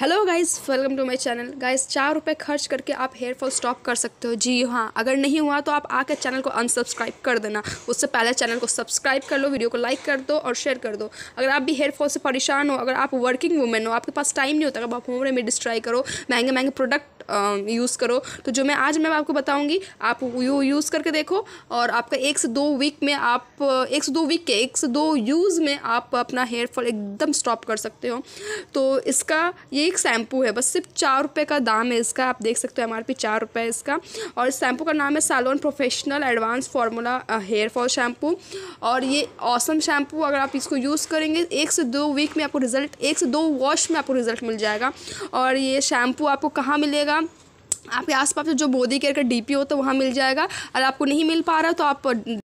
hello guys welcome to my channel guys चार रुपये खर्च करके आप हेयर फॉल स्टॉप कर सकते हो जी हाँ अगर नहीं हुआ तो आप आकर चैनल को अनसब्सक्राइब कर देना उससे पहले चैनल को सब्सक्राइब कर लो वीडियो को लाइक कर दो और शेयर कर दो अगर आप भी हेयर फॉल से परेशान हो अगर आप वर्किंग वुमेन हो आपके पास टाइम नहीं होता अगर आप होम रेमेडीज ट्राई करो महंगे महंगे प्रोडक्ट यूज़ करो तो जो मैं आज मैं आपको बताऊँगी आप यू यूज़ करके देखो और आपका एक से दो वीक में आप एक से दो वीक के एक से दो यूज़ में आप अपना हेयर फॉल एकदम स्टॉप कर सकते हो तो इसका ये एक शैम्पू है बस सिर्फ चार रुपये का दाम है इसका आप देख सकते हो एम आर पी चार रुपये है इसका और इस शैम्पू का नाम है Salon professional advance formula hair fall shampoo और ये औसम शैम्पू अगर आप इसको यूज़ करेंगे एक से दो वीक में आपको रिजल्ट एक से दो वॉश में आपको रिजल्ट मिल जाएगा और ये शैम्पू आपको कहाँ मिलेगा आपके आसपास जो मोदी केयर का डी पी हो तो वहाँ मिल जाएगा और आपको नहीं मिल पा रहा तो आप